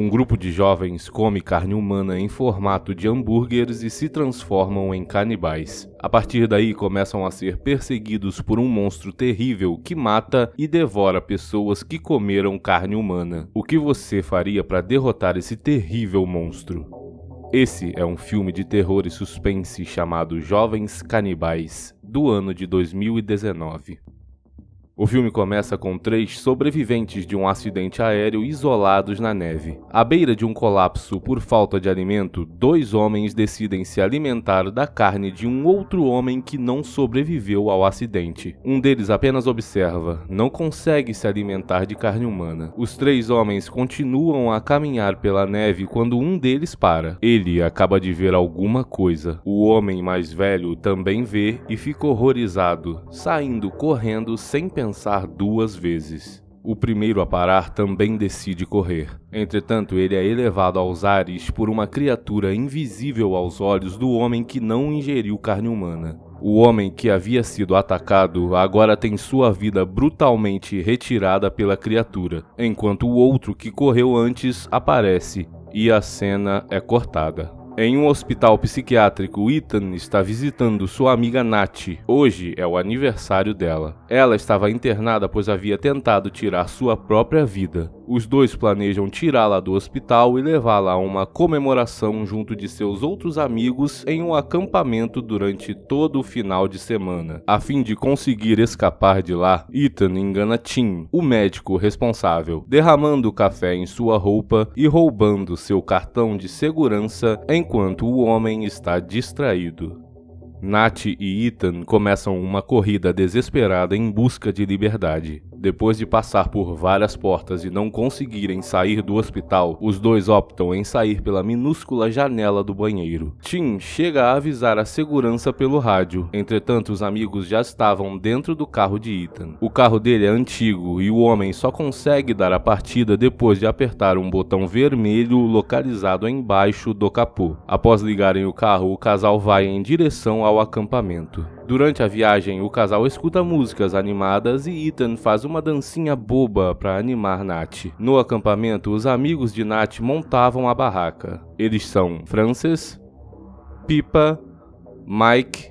Um grupo de jovens come carne humana em formato de hambúrgueres e se transformam em canibais. A partir daí começam a ser perseguidos por um monstro terrível que mata e devora pessoas que comeram carne humana. O que você faria para derrotar esse terrível monstro? Esse é um filme de terror e suspense chamado Jovens Canibais, do ano de 2019. O filme começa com três sobreviventes de um acidente aéreo isolados na neve. À beira de um colapso por falta de alimento, dois homens decidem se alimentar da carne de um outro homem que não sobreviveu ao acidente. Um deles apenas observa, não consegue se alimentar de carne humana. Os três homens continuam a caminhar pela neve quando um deles para. Ele acaba de ver alguma coisa. O homem mais velho também vê e fica horrorizado, saindo correndo sem pensar pensar duas vezes. O primeiro a parar também decide correr. Entretanto, ele é elevado aos ares por uma criatura invisível aos olhos do homem que não ingeriu carne humana. O homem que havia sido atacado agora tem sua vida brutalmente retirada pela criatura, enquanto o outro que correu antes aparece e a cena é cortada. Em um hospital psiquiátrico, Ethan está visitando sua amiga Nath. Hoje é o aniversário dela. Ela estava internada pois havia tentado tirar sua própria vida. Os dois planejam tirá-la do hospital e levá-la a uma comemoração junto de seus outros amigos em um acampamento durante todo o final de semana. A fim de conseguir escapar de lá, Ethan engana Tim, o médico responsável, derramando café em sua roupa e roubando seu cartão de segurança enquanto o homem está distraído. Nat e Ethan começam uma corrida desesperada em busca de liberdade. Depois de passar por várias portas e não conseguirem sair do hospital, os dois optam em sair pela minúscula janela do banheiro. Tim chega a avisar a segurança pelo rádio, entretanto, os amigos já estavam dentro do carro de Ethan. O carro dele é antigo e o homem só consegue dar a partida depois de apertar um botão vermelho localizado embaixo do capô. Após ligarem o carro, o casal vai em direção ao acampamento. Durante a viagem, o casal escuta músicas animadas e Ethan faz uma dancinha boba para animar Nat. No acampamento, os amigos de Nat montavam a barraca. Eles são Frances, Pipa, Mike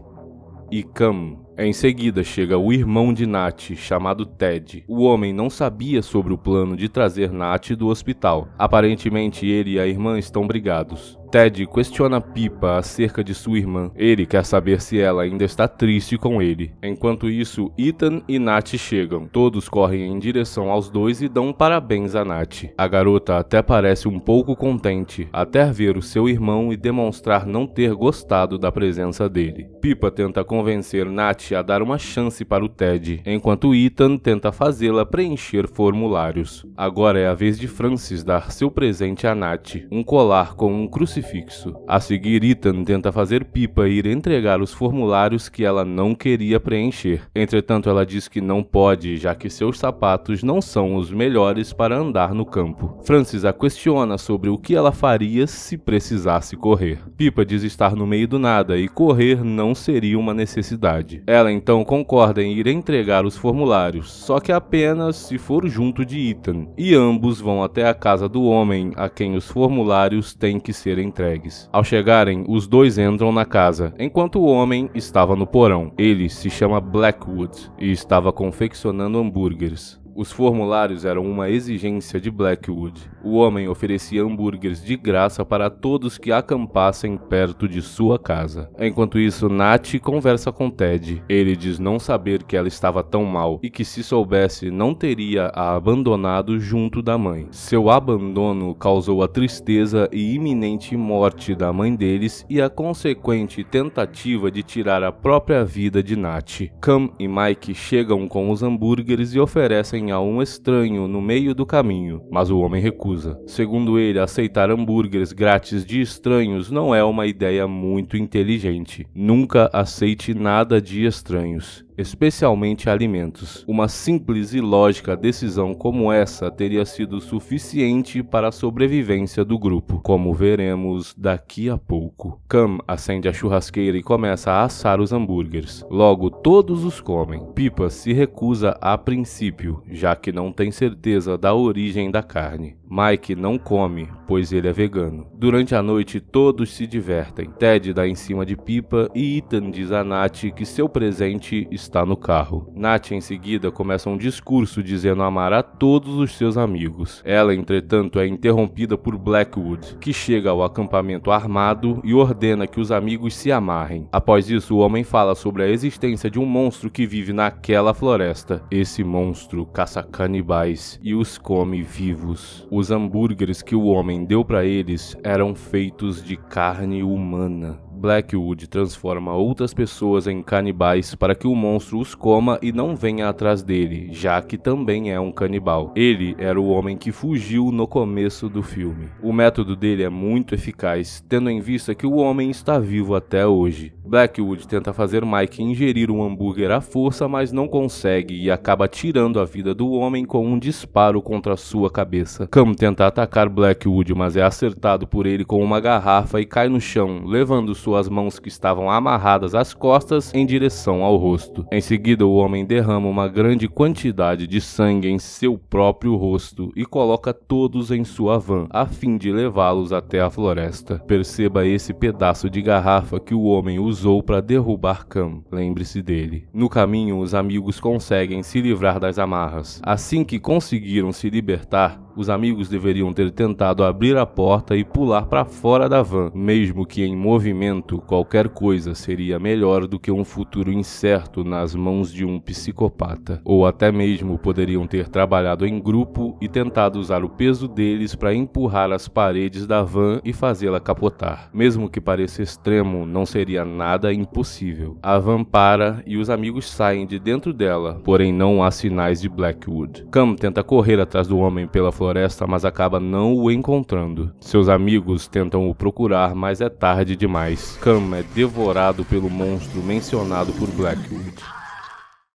e Cam. Em seguida chega o irmão de Nat, chamado Ted. O homem não sabia sobre o plano de trazer Nat do hospital. Aparentemente, ele e a irmã estão brigados. Ted questiona Pipa acerca de sua irmã. Ele quer saber se ela ainda está triste com ele. Enquanto isso, Ethan e Nat chegam. Todos correm em direção aos dois e dão parabéns a Nat. A garota até parece um pouco contente, até ver o seu irmão e demonstrar não ter gostado da presença dele. Pipa tenta convencer Nat a dar uma chance para o Ted, enquanto Ethan tenta fazê-la preencher formulários. Agora é a vez de Francis dar seu presente a Nat, um colar com um crucifixo crucifixo. A seguir, Ethan tenta fazer Pipa ir entregar os formulários que ela não queria preencher. Entretanto, ela diz que não pode, já que seus sapatos não são os melhores para andar no campo. Francis a questiona sobre o que ela faria se precisasse correr. Pipa diz estar no meio do nada e correr não seria uma necessidade. Ela então concorda em ir entregar os formulários, só que apenas se for junto de Ethan, e ambos vão até a casa do homem a quem os formulários têm que ser entregues. Ao chegarem, os dois entram na casa, enquanto o homem estava no porão. Ele se chama Blackwood e estava confeccionando hambúrgueres. Os formulários eram uma exigência de Blackwood. O homem oferecia hambúrgueres de graça para todos que acampassem perto de sua casa. Enquanto isso, Nat conversa com Ted. Ele diz não saber que ela estava tão mal e que se soubesse não teria a abandonado junto da mãe. Seu abandono causou a tristeza e iminente morte da mãe deles e a consequente tentativa de tirar a própria vida de Nat. Cam e Mike chegam com os hambúrgueres e oferecem a um estranho no meio do caminho, mas o homem recusa. Segundo ele, aceitar hambúrgueres grátis de estranhos não é uma ideia muito inteligente. Nunca aceite nada de estranhos especialmente alimentos. Uma simples e lógica decisão como essa teria sido suficiente para a sobrevivência do grupo, como veremos daqui a pouco. Cam acende a churrasqueira e começa a assar os hambúrgueres. Logo, todos os comem. Pipa se recusa a princípio, já que não tem certeza da origem da carne. Mike não come, pois ele é vegano. Durante a noite, todos se divertem. Ted dá em cima de Pipa e Ethan diz a Nat que seu presente está no carro. Nat, em seguida, começa um discurso dizendo amar a todos os seus amigos. Ela, entretanto, é interrompida por Blackwood, que chega ao acampamento armado e ordena que os amigos se amarrem. Após isso, o homem fala sobre a existência de um monstro que vive naquela floresta. Esse monstro caça canibais e os come vivos. Os hambúrgueres que o homem deu para eles eram feitos de carne humana. Blackwood transforma outras pessoas em canibais para que o monstro os coma e não venha atrás dele, já que também é um canibal. Ele era o homem que fugiu no começo do filme. O método dele é muito eficaz, tendo em vista que o homem está vivo até hoje. Blackwood tenta fazer Mike ingerir um hambúrguer à força, mas não consegue e acaba tirando a vida do homem com um disparo contra sua cabeça. Cam tenta atacar Blackwood, mas é acertado por ele com uma garrafa e cai no chão, levando sua suas mãos que estavam amarradas às costas em direção ao rosto. Em seguida, o homem derrama uma grande quantidade de sangue em seu próprio rosto e coloca todos em sua van, a fim de levá-los até a floresta. Perceba esse pedaço de garrafa que o homem usou para derrubar Cam. Lembre-se dele. No caminho, os amigos conseguem se livrar das amarras. Assim que conseguiram se libertar, os amigos deveriam ter tentado abrir a porta e pular para fora da van, mesmo que em movimento momento, qualquer coisa seria melhor do que um futuro incerto nas mãos de um psicopata. Ou até mesmo poderiam ter trabalhado em grupo e tentado usar o peso deles para empurrar as paredes da van e fazê-la capotar. Mesmo que pareça extremo, não seria nada impossível. A van para e os amigos saem de dentro dela, porém não há sinais de Blackwood. Cam tenta correr atrás do homem pela floresta, mas acaba não o encontrando. Seus amigos tentam o procurar, mas é tarde demais. Sam é devorado pelo monstro mencionado por Blackwood.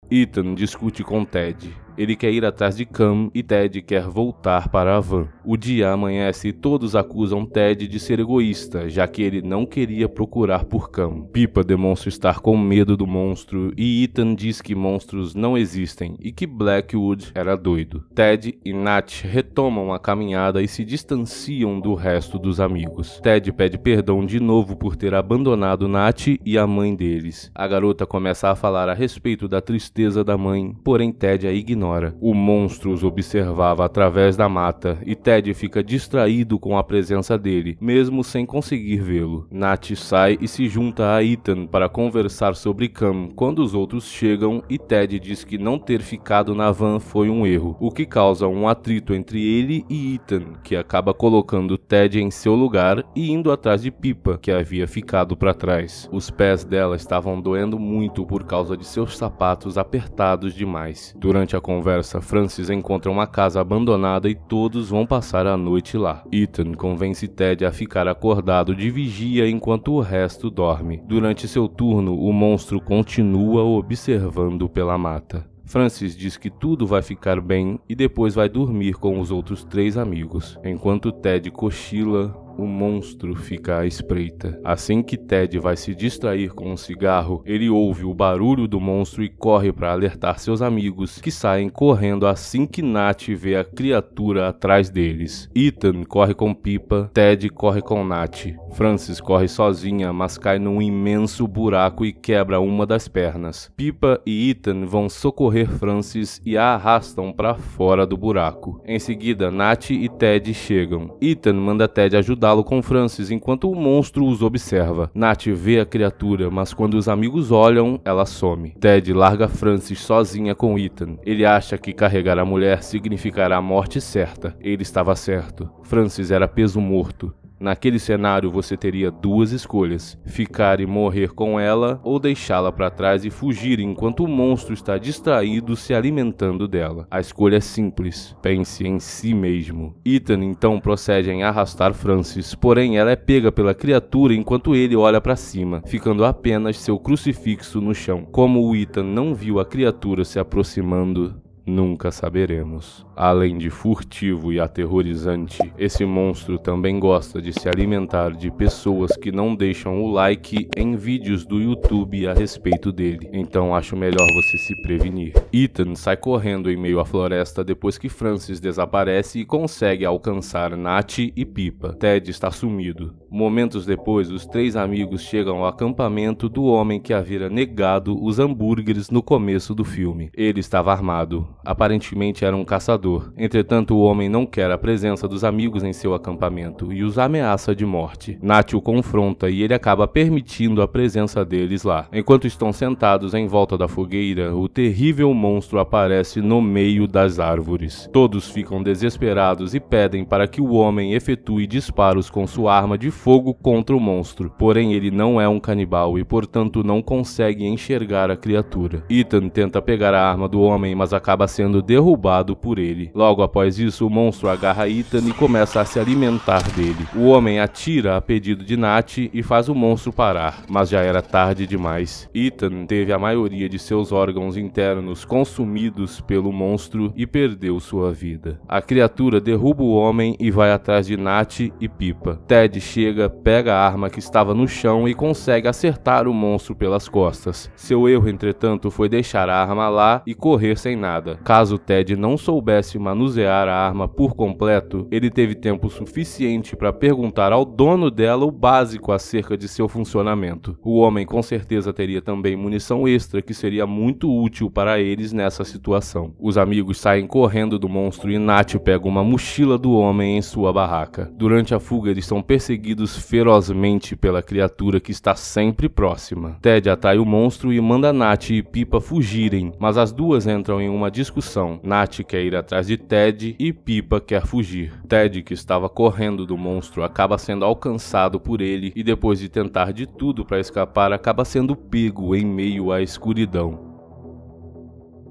Ethan discute com Ted ele quer ir atrás de Cam e Ted quer voltar para a van. O dia amanhece e todos acusam Ted de ser egoísta, já que ele não queria procurar por Cam. Pipa demonstra estar com medo do monstro e Ethan diz que monstros não existem e que Blackwood era doido. Ted e Nat retomam a caminhada e se distanciam do resto dos amigos. Ted pede perdão de novo por ter abandonado Nat e a mãe deles. A garota começa a falar a respeito da tristeza da mãe, porém Ted a ignora ignora. O monstro os observava através da mata e Ted fica distraído com a presença dele, mesmo sem conseguir vê-lo. Nat sai e se junta a Ethan para conversar sobre Cam quando os outros chegam e Ted diz que não ter ficado na van foi um erro, o que causa um atrito entre ele e Ethan, que acaba colocando Ted em seu lugar e indo atrás de Pipa, que havia ficado para trás. Os pés dela estavam doendo muito por causa de seus sapatos apertados demais. Durante a conversa, Francis encontra uma casa abandonada e todos vão passar a noite lá. Ethan convence Ted a ficar acordado de vigia enquanto o resto dorme. Durante seu turno, o monstro continua observando pela mata. Francis diz que tudo vai ficar bem e depois vai dormir com os outros três amigos. Enquanto Ted cochila, o monstro fica à espreita. Assim que Ted vai se distrair com um cigarro, ele ouve o barulho do monstro e corre para alertar seus amigos, que saem correndo assim que Nat vê a criatura atrás deles. Ethan corre com Pipa, Ted corre com Nat. Francis corre sozinha, mas cai num imenso buraco e quebra uma das pernas. Pipa e Ethan vão socorrer Francis e a arrastam para fora do buraco. Em seguida, Nat e Ted chegam. Ethan manda Ted ajudar disputá com Francis enquanto o monstro os observa. Nat vê a criatura, mas quando os amigos olham, ela some. Ted larga Francis sozinha com Ethan. Ele acha que carregar a mulher significará a morte certa. Ele estava certo. Francis era peso morto. Naquele cenário você teria duas escolhas: ficar e morrer com ela ou deixá-la para trás e fugir enquanto o monstro está distraído se alimentando dela. A escolha é simples: pense em si mesmo. Ethan então procede em arrastar Francis, porém ela é pega pela criatura enquanto ele olha para cima, ficando apenas seu crucifixo no chão. Como o Ethan não viu a criatura se aproximando, Nunca saberemos. Além de furtivo e aterrorizante, esse monstro também gosta de se alimentar de pessoas que não deixam o like em vídeos do YouTube a respeito dele. Então acho melhor você se prevenir. Ethan sai correndo em meio à floresta depois que Francis desaparece e consegue alcançar Nat e Pipa. Ted está sumido. Momentos depois, os três amigos chegam ao acampamento do homem que havia negado os hambúrgueres no começo do filme. Ele estava armado, aparentemente era um caçador. Entretanto, o homem não quer a presença dos amigos em seu acampamento e os ameaça de morte. Nat o confronta e ele acaba permitindo a presença deles lá. Enquanto estão sentados em volta da fogueira, o terrível monstro aparece no meio das árvores. Todos ficam desesperados e pedem para que o homem efetue disparos com sua arma de fogo contra o monstro, porém ele não é um canibal e, portanto, não consegue enxergar a criatura. Ethan tenta pegar a arma do homem, mas acaba sendo derrubado por ele. Logo após isso, o monstro agarra Ethan e começa a se alimentar dele. O homem atira a pedido de Nat e faz o monstro parar, mas já era tarde demais. Ethan teve a maioria de seus órgãos internos consumidos pelo monstro e perdeu sua vida. A criatura derruba o homem e vai atrás de Nat e Pipa. Ted chega chega, pega a arma que estava no chão e consegue acertar o monstro pelas costas. Seu erro, entretanto, foi deixar a arma lá e correr sem nada. Caso Ted não soubesse manusear a arma por completo, ele teve tempo suficiente para perguntar ao dono dela o básico acerca de seu funcionamento. O homem com certeza teria também munição extra que seria muito útil para eles nessa situação. Os amigos saem correndo do monstro e Nath pega uma mochila do homem em sua barraca. Durante a fuga, eles são perseguidos ferozmente pela criatura que está sempre próxima. Ted atrai o monstro e manda Nath e Pipa fugirem, mas as duas entram em uma discussão. Nat quer ir atrás de Ted e Pipa quer fugir. Ted, que estava correndo do monstro, acaba sendo alcançado por ele e depois de tentar de tudo para escapar, acaba sendo pego em meio à escuridão.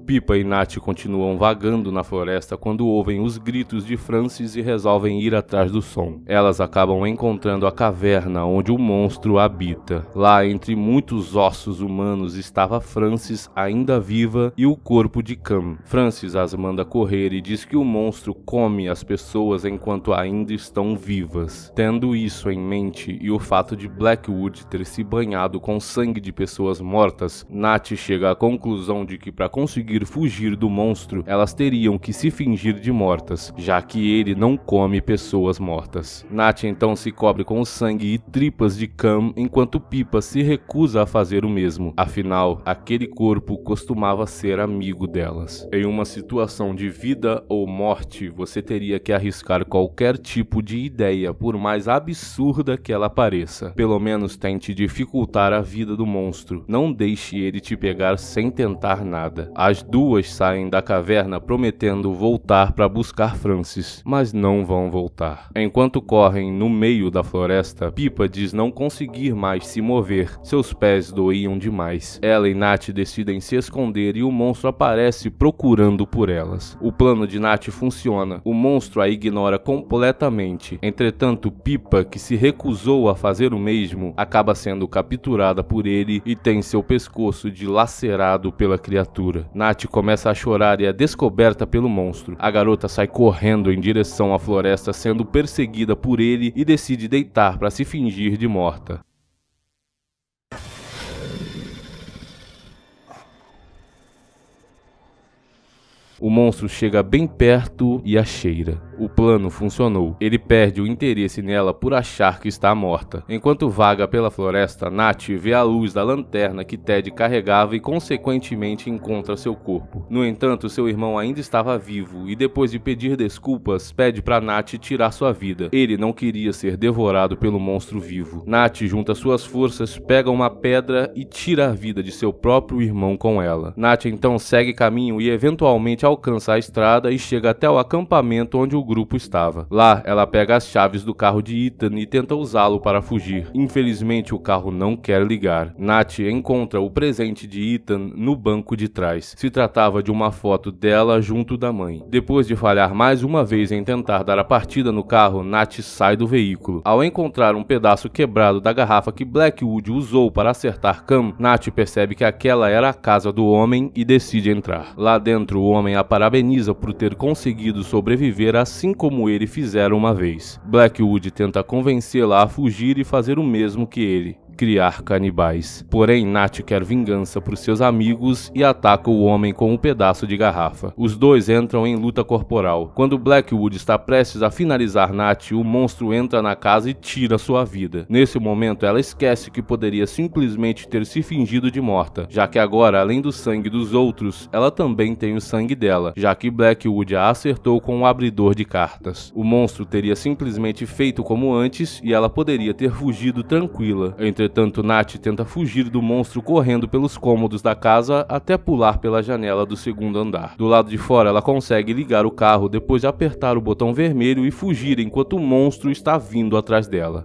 Pipa e Nat continuam vagando na floresta quando ouvem os gritos de Francis e resolvem ir atrás do som. Elas acabam encontrando a caverna onde o monstro habita. Lá, entre muitos ossos humanos, estava Francis ainda viva e o corpo de Cam. Francis as manda correr e diz que o monstro come as pessoas enquanto ainda estão vivas. Tendo isso em mente e o fato de Blackwood ter se banhado com sangue de pessoas mortas, Nat chega à conclusão de que para conseguir conseguir fugir do monstro, elas teriam que se fingir de mortas, já que ele não come pessoas mortas. Nat então se cobre com sangue e tripas de Cam, enquanto Pipa se recusa a fazer o mesmo. Afinal, aquele corpo costumava ser amigo delas. Em uma situação de vida ou morte, você teria que arriscar qualquer tipo de ideia, por mais absurda que ela pareça. Pelo menos tente dificultar a vida do monstro. Não deixe ele te pegar sem tentar nada. As as duas saem da caverna prometendo voltar para buscar Francis, mas não vão voltar. Enquanto correm no meio da floresta, Pipa diz não conseguir mais se mover, seus pés doíam demais. Ela e Nat decidem se esconder e o monstro aparece procurando por elas. O plano de Nat funciona, o monstro a ignora completamente. Entretanto, Pipa, que se recusou a fazer o mesmo, acaba sendo capturada por ele e tem seu pescoço dilacerado pela criatura. Nat Nath começa a chorar e é descoberta pelo monstro. A garota sai correndo em direção à floresta, sendo perseguida por ele e decide deitar para se fingir de morta. O monstro chega bem perto e a cheira o plano funcionou. Ele perde o interesse nela por achar que está morta. Enquanto vaga pela floresta, Nat vê a luz da lanterna que Ted carregava e, consequentemente, encontra seu corpo. No entanto, seu irmão ainda estava vivo e, depois de pedir desculpas, pede para Nat tirar sua vida. Ele não queria ser devorado pelo monstro vivo. Nat junta suas forças, pega uma pedra e tira a vida de seu próprio irmão com ela. Nat então segue caminho e, eventualmente, alcança a estrada e chega até o acampamento onde o grupo estava. Lá, ela pega as chaves do carro de Ethan e tenta usá-lo para fugir. Infelizmente, o carro não quer ligar. Nat encontra o presente de Ethan no banco de trás. Se tratava de uma foto dela junto da mãe. Depois de falhar mais uma vez em tentar dar a partida no carro, Nat sai do veículo. Ao encontrar um pedaço quebrado da garrafa que Blackwood usou para acertar Cam, Nat percebe que aquela era a casa do homem e decide entrar. Lá dentro, o homem a parabeniza por ter conseguido sobreviver a assim como ele fizera uma vez. Blackwood tenta convencê-la a fugir e fazer o mesmo que ele criar canibais. Porém, Nat quer vingança para os seus amigos e ataca o homem com um pedaço de garrafa. Os dois entram em luta corporal. Quando Blackwood está prestes a finalizar Nat, o monstro entra na casa e tira sua vida. Nesse momento, ela esquece que poderia simplesmente ter se fingido de morta, já que agora, além do sangue dos outros, ela também tem o sangue dela, já que Blackwood a acertou com um abridor de cartas. O monstro teria simplesmente feito como antes e ela poderia ter fugido tranquila. Entretanto, Entretanto, Nat tenta fugir do monstro correndo pelos cômodos da casa até pular pela janela do segundo andar. Do lado de fora, ela consegue ligar o carro depois de apertar o botão vermelho e fugir enquanto o monstro está vindo atrás dela.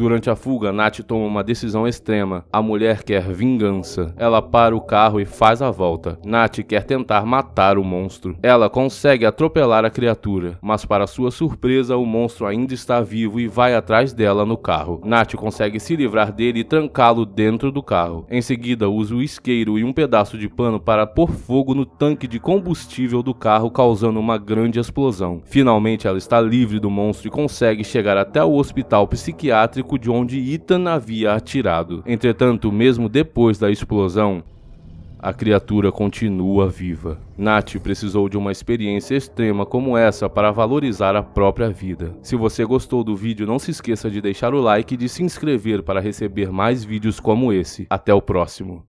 Durante a fuga, Nat toma uma decisão extrema. A mulher quer vingança. Ela para o carro e faz a volta. Nat quer tentar matar o monstro. Ela consegue atropelar a criatura, mas para sua surpresa, o monstro ainda está vivo e vai atrás dela no carro. Nat consegue se livrar dele e trancá-lo dentro do carro. Em seguida, usa o isqueiro e um pedaço de pano para pôr fogo no tanque de combustível do carro, causando uma grande explosão. Finalmente, ela está livre do monstro e consegue chegar até o hospital psiquiátrico de onde Ethan havia atirado. Entretanto, mesmo depois da explosão, a criatura continua viva. Nath precisou de uma experiência extrema como essa para valorizar a própria vida. Se você gostou do vídeo, não se esqueça de deixar o like e de se inscrever para receber mais vídeos como esse. Até o próximo.